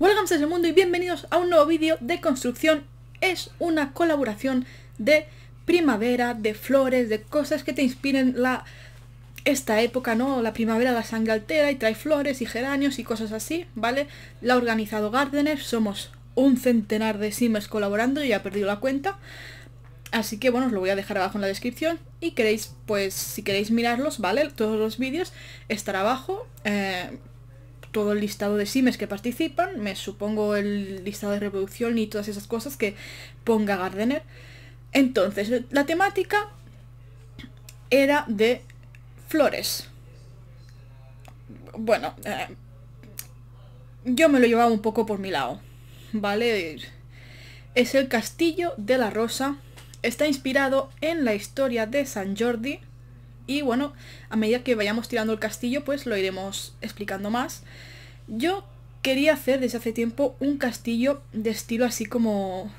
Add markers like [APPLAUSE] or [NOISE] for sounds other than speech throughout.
Welcome del mundo y bienvenidos a un nuevo vídeo de construcción. Es una colaboración de primavera, de flores, de cosas que te inspiren la esta época, ¿no? La primavera la sangre altera y trae flores y geranios y cosas así, ¿vale? La ha organizado Gardener, somos un centenar de simes colaborando, y ha perdido la cuenta. Así que bueno, os lo voy a dejar abajo en la descripción y queréis, pues si queréis mirarlos, ¿vale? Todos los vídeos estará abajo. Eh, todo el listado de simes que participan, me supongo el listado de reproducción y todas esas cosas que ponga Gardener. Entonces, la temática era de flores. Bueno, eh, yo me lo llevaba un poco por mi lado, ¿vale? Es el Castillo de la Rosa. Está inspirado en la historia de San Jordi, y bueno, a medida que vayamos tirando el castillo, pues lo iremos explicando más. Yo quería hacer desde hace tiempo un castillo de estilo así como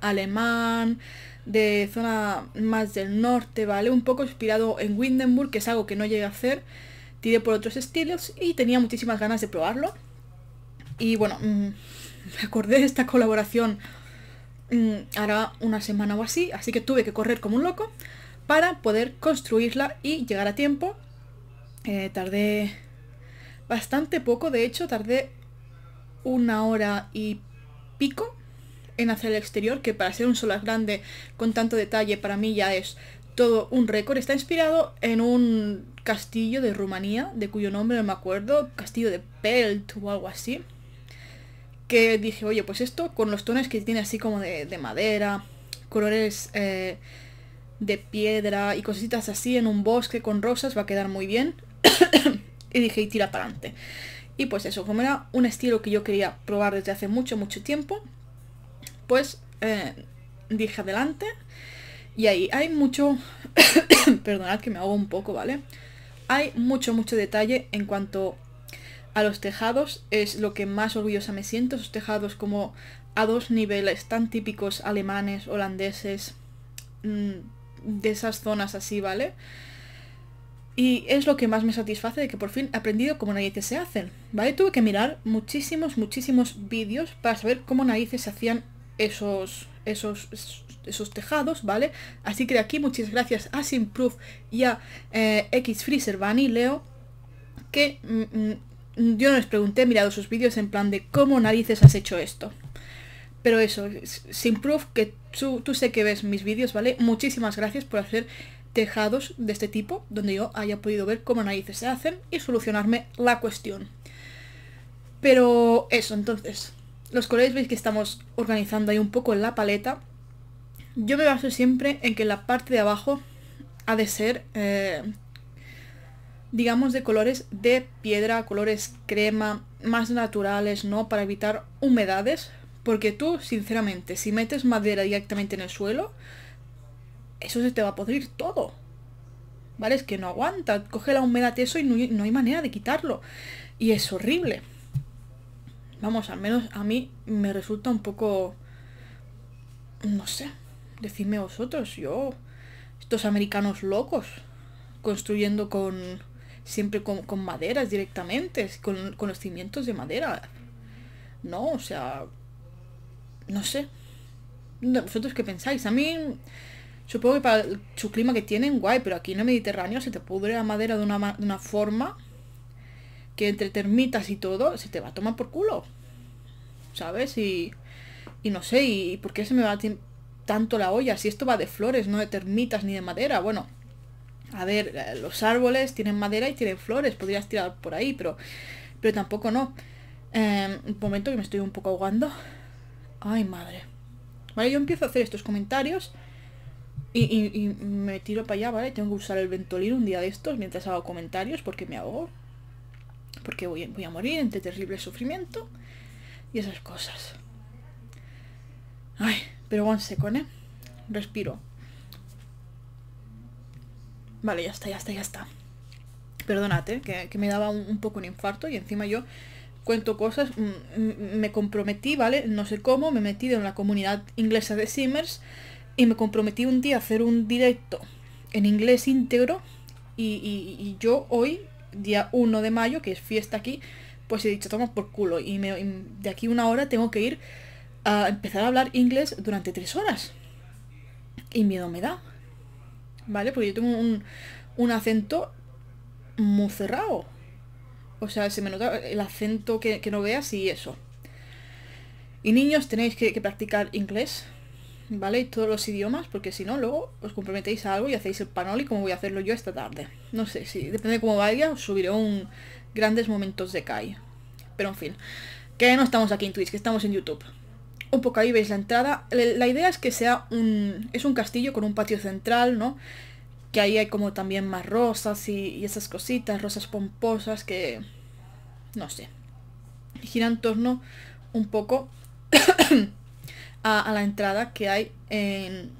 alemán, de zona más del norte, ¿vale? Un poco inspirado en Windenburg, que es algo que no llegué a hacer. Tiré por otros estilos y tenía muchísimas ganas de probarlo. Y bueno, mm, me acordé de esta colaboración ahora mm, hará una semana o así, así que tuve que correr como un loco para poder construirla y llegar a tiempo. Eh, tardé bastante poco, de hecho, tardé una hora y pico en hacer el exterior, que para ser un solar grande con tanto detalle para mí ya es todo un récord. Está inspirado en un castillo de Rumanía, de cuyo nombre no me acuerdo, castillo de Pelt o algo así. Que dije, oye, pues esto con los tonos que tiene así como de, madera, colores eh, de piedra y cositas así en un bosque con rosas, va a quedar muy bien. [COUGHS] y dije, y tira para adelante. Y pues eso, como era un estilo que yo quería probar desde hace mucho, mucho tiempo, pues eh, dije adelante. Y ahí hay mucho... [COUGHS] Perdonad que me hago un poco, ¿vale? Hay mucho, mucho detalle en cuanto a los tejados. Es lo que más orgullosa me siento. Esos tejados como a dos niveles tan típicos alemanes, holandeses, mm, de esas zonas así, ¿vale? Y es lo que más me satisface de que por fin he aprendido cómo narices se hacen, ¿vale? Tuve que mirar muchísimos, muchísimos vídeos para saber cómo narices se hacían esos, esos, esos, tejados, ¿vale? Así que de aquí muchas gracias a Simproof y a eh, X Freezer y Leo, que mm, mm, yo no les pregunté, he mirado sus vídeos en plan de cómo narices has hecho esto. Pero eso, Simproof, que tú, sé que ves mis vídeos, ¿vale? Muchísimas gracias por hacer tejados de este tipo, donde yo haya podido ver cómo narices se hacen y solucionarme la cuestión. Pero eso, entonces, los colores veis que estamos organizando ahí un poco en la paleta. Yo me baso siempre en que la parte de abajo ha de ser, eh, digamos, de colores de piedra, colores crema, más naturales, ¿no? Para evitar humedades, porque tú, sinceramente, si metes madera directamente en el suelo, eso se te va a podrir todo. ¿Vale? Es que no aguanta. Coge la humedad eso y no, hay manera de quitarlo. Y es horrible. Vamos, al menos a mí me resulta un poco... No sé. Decidme vosotros, yo... Estos americanos locos. Construyendo con... Siempre con, maderas directamente. Con, con los cimientos de madera. No, o sea, no sé. ¿Vosotros qué pensáis? A mí, supongo que para su clima que tienen, guay, pero aquí en el Mediterráneo se te pudre la madera de una, forma que entre termitas y todo se te va a tomar por culo. ¿Sabes? Y, y no sé, ¿y por qué se me va tanto la olla? Si esto va de flores, no de termitas ni de madera. Bueno, a ver, eh, los árboles tienen madera y tienen flores, podrías tirar por ahí, pero, pero tampoco no. Eh, un momento que me estoy un poco ahogando. Ay, madre. Vale, yo empiezo a hacer estos comentarios y, me tiro para allá, ¿vale? Tengo que usar el ventolín un día de estos mientras hago comentarios porque me ahogo. Porque voy, a morir entre terrible sufrimiento y esas cosas. Ay, pero one se ¿eh? Respiro. Vale, ya está, ya está, ya está. Perdónate ¿eh? que, me daba un poco un infarto y encima yo cuento cosas, mm, mm, me comprometí, ¿vale? No sé cómo, me metí en la comunidad inglesa de Simmers y me comprometí un día a hacer un directo en inglés íntegro y, yo hoy, día 1 de mayo, que es fiesta aquí, pues he dicho, toma por culo y, me, de aquí una hora tengo que ir a empezar a hablar inglés durante tres horas. Y miedo me da, ¿vale? Porque yo tengo un, un acento muy cerrado o sea, se me nota el acento que, no veas y eso. Y niños, tenéis que, practicar inglés, ¿vale? Y todos los idiomas, porque si no, luego os comprometéis a algo y hacéis el panoli como voy a hacerlo yo esta tarde. No sé, si depende de cómo vaya, os subiré un grandes momentos de Kai. Pero en fin, que no estamos aquí en Twitch, que estamos en YouTube. Un poco ahí veis la entrada. La idea es que sea un... es un castillo con un patio central, ¿no? que ahí hay como también más rosas y, esas cositas, rosas pomposas que, no sé, giran en torno un poco [COUGHS] a, la entrada que hay en,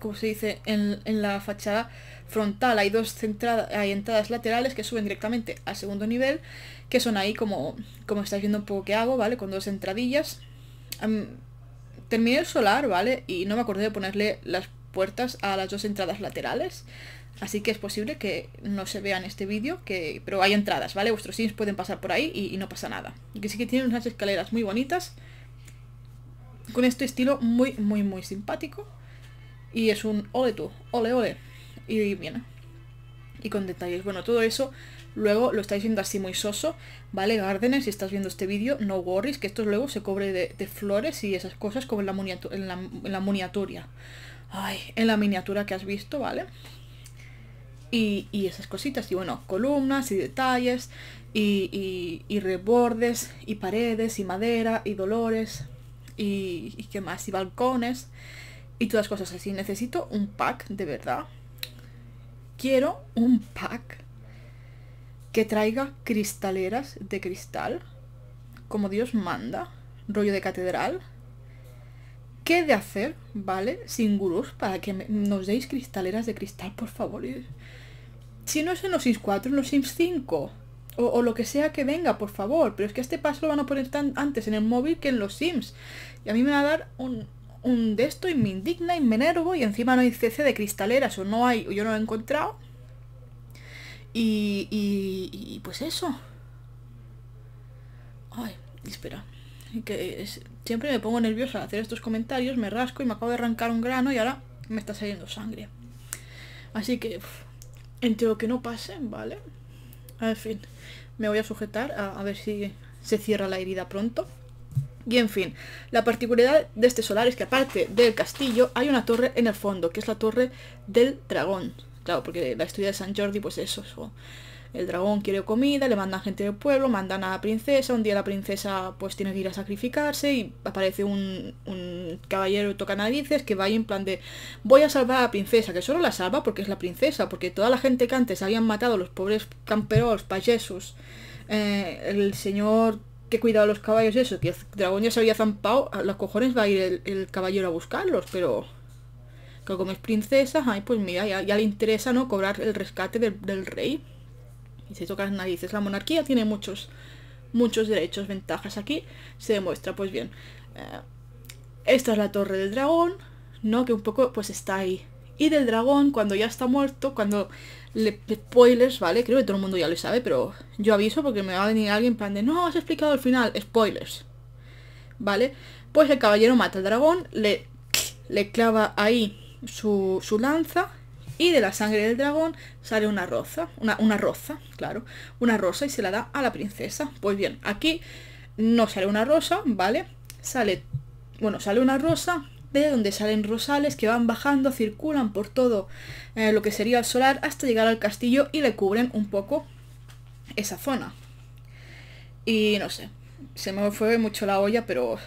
como se dice, en, la fachada frontal. Hay dos entradas, laterales que suben directamente al segundo nivel, que son ahí como, como estáis viendo un poco que hago, ¿vale? Con dos entradillas. terminé el solar, ¿vale? Y no me acordé de ponerle las puertas a las dos entradas laterales. Así que es posible que no se vea en este vídeo, que... pero hay entradas, ¿vale? Vuestros sims pueden pasar por ahí y, no pasa nada. que sí que tienen unas escaleras muy bonitas, con este estilo muy, muy, muy simpático. Y es un ole tú, ole, ole. Y bien. Y con detalles. Bueno, todo eso luego lo estáis viendo así muy soso, ¿vale? Gardener, si estás viendo este vídeo, no worries, que esto luego se cobre de, flores y esas cosas como en la, en la, en miniatura. Ay, en la miniatura que has visto, ¿vale? Y, esas cositas, y bueno, columnas y detalles, y, rebordes, y paredes, y madera, y dolores, y, y qué más, y balcones, y todas cosas así. Necesito un pack, de verdad. Quiero un pack que traiga cristaleras de cristal, como Dios manda, rollo de catedral. ¿Qué de hacer, vale? Sin gurús, para que nos deis cristaleras de cristal, por favor. Si no es en los Sims 4, en los Sims 5. O, lo que sea que venga, por favor. Pero es que este paso lo van a poner tan antes en el móvil que en los Sims. Y a mí me va a dar un, un de esto y me indigna y me enervo y encima no hay CC de cristaleras o no hay, yo no lo he encontrado. Y, y, pues eso. Ay, espera. Que siempre me pongo nerviosa al hacer estos comentarios, me rasco y me acabo de arrancar un grano y ahora me está saliendo sangre. Así que, entre lo que no pase, ¿vale? En fin, me voy a sujetar a ver si se cierra la herida pronto. Y en fin, la particularidad de este solar es que aparte del castillo hay una torre en el fondo, que es la torre del dragón porque la historia de San Jordi, pues eso, El dragón quiere comida, le mandan gente del pueblo, mandan a la princesa, un día la princesa pues tiene que ir a sacrificarse y aparece un, un caballero toca que va ahí en plan de voy a salvar a la princesa, que solo la salva porque es la princesa, porque toda la gente que antes habían matado, los pobres camperos, payesos, eh, el señor que cuidaba los caballos, eso, que el dragón ya se había zampado, a los cojones va a ir el caballero a buscarlos, pero que como es princesa, ay, pues mira, ya, le interesa, ¿no? Cobrar el rescate del, rey. Y se toca las narices. La monarquía tiene muchos, muchos derechos, ventajas aquí. Se demuestra, pues bien. Eh, esta es la torre del dragón, ¿no? Que un poco, pues está ahí. Y del dragón, cuando ya está muerto, cuando le spoilers, ¿vale? Creo que todo el mundo ya lo sabe, pero yo aviso porque me va a venir alguien en plan de, no, has explicado el final, spoilers. ¿Vale? Pues el caballero mata al dragón, le, le clava ahí su, lanza y de la sangre del dragón sale una rosa una, rosa, claro, una rosa y se la da a la princesa. Pues bien, aquí no sale una rosa, ¿vale? Sale, bueno, sale una rosa de donde salen rosales que van bajando, circulan por todo eh, lo que sería el solar hasta llegar al castillo y le cubren un poco esa zona. Y no sé, se me fue mucho la olla, pero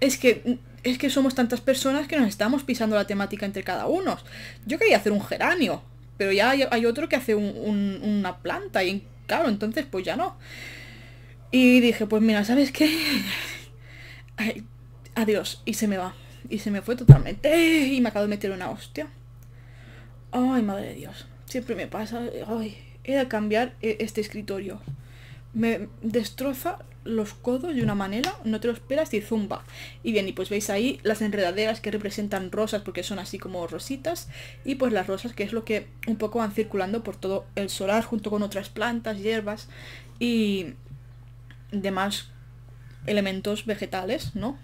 es que es que somos tantas personas que nos estamos pisando la temática entre cada uno. Yo quería hacer un geranio, pero ya hay, otro que hace una planta y claro, entonces pues ya no. Y dije, pues mira, ¿sabes qué? [LAUGHS] adiós. Y se me va. Y se me fue totalmente. Y me acabo de meter una hostia. Ay, madre de Dios. Siempre me pasa. Ay, era cambiar eh, este escritorio me destroza los codos de una manera, no te lo esperas y zumba. Y bien, y pues veis ahí las enredaderas que representan rosas porque son así como rositas y pues las rosas que es lo que un poco van circulando por todo el solar junto con otras plantas, hierbas y demás elementos vegetales, ¿no?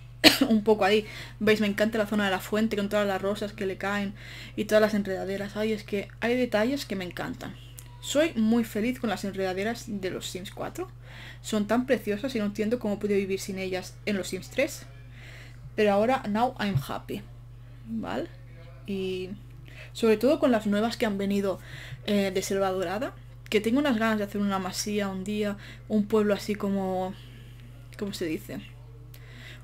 [COUGHS] un poco ahí, veis, me encanta la zona de la fuente con todas las rosas que le caen y todas las enredaderas. Ay, es que hay detalles que me encantan. Soy muy feliz con las enredaderas de los Sims 4. Son tan preciosas y no entiendo cómo pude vivir sin ellas en los Sims 3. Pero ahora, now I'm happy. ¿Vale? Y sobre todo con las nuevas que han venido eh, de Selva Dorada. Que tengo unas ganas de hacer una masía un día, un pueblo así como... ¿Cómo se dice?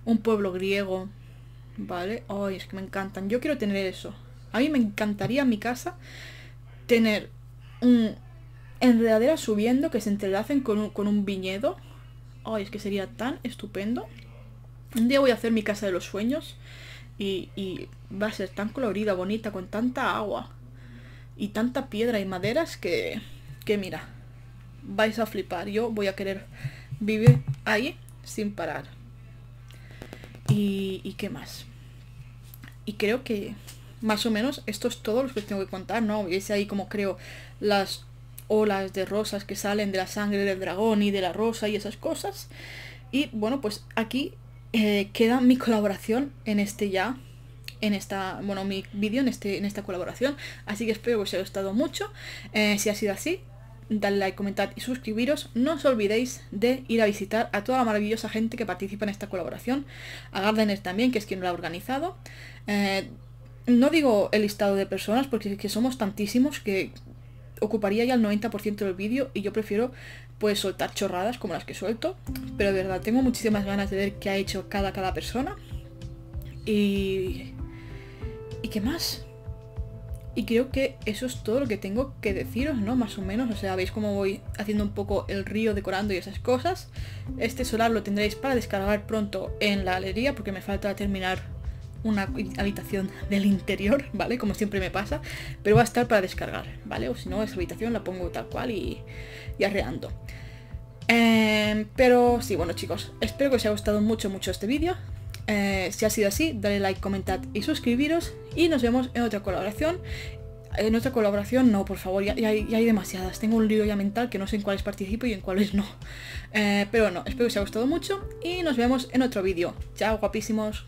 Un pueblo griego, ¿vale? Ay, es que me encantan. Yo quiero tener eso. A mí me encantaría en mi casa tener un, enredaderas subiendo que se entrelacen con un, viñedo. Ay, es que sería tan estupendo. Un día voy a hacer mi casa de los sueños y, va a ser tan colorida, bonita, con tanta agua y tanta piedra y maderas que, que mira, vais a flipar. Yo voy a querer vivir ahí sin parar. ¿Y, y qué más? Y creo que más o menos esto es todo lo que tengo que contar, ¿no? Es ahí como creo las olas de rosas que salen de la sangre del dragón y de la rosa y esas cosas. Y bueno, pues aquí eh, queda mi colaboración en este ya, en esta, bueno, mi vídeo en, este, en esta colaboración. Así que espero que os haya gustado mucho. Eh, si ha sido así, dadle like, comentad y suscribiros. No os olvidéis de ir a visitar a toda la maravillosa gente que participa en esta colaboración. A Gardener también, que es quien lo ha organizado. Eh, no digo el listado de personas porque es que somos tantísimos que ocuparía ya el 90% del vídeo y yo prefiero pues soltar chorradas como las que suelto. Pero de verdad, tengo muchísimas ganas de ver qué ha hecho cada, cada persona. Y... ¿Y qué más? Y creo que eso es todo lo que tengo que deciros, ¿no? Más o menos, o sea, veis cómo voy haciendo un poco el río decorando y esas cosas. Este solar lo tendréis para descargar pronto en la galería porque me falta terminar una habitación del interior, ¿vale? Como siempre me pasa, pero va a estar para descargar, ¿vale? O si no, esa habitación la pongo tal cual y, arreando. Em, pero sí, bueno chicos, espero que os haya gustado mucho, mucho este vídeo. Eh, si ha sido así, dale like, comentad y suscribiros. Y nos vemos en otra colaboración. En otra colaboración no, por favor, ya, hay, demasiadas. Tengo un lío ya mental que no sé en cuáles participo y en cuáles no. Eh, pero bueno, espero que os haya gustado mucho y nos vemos en otro vídeo. Chao, guapísimos.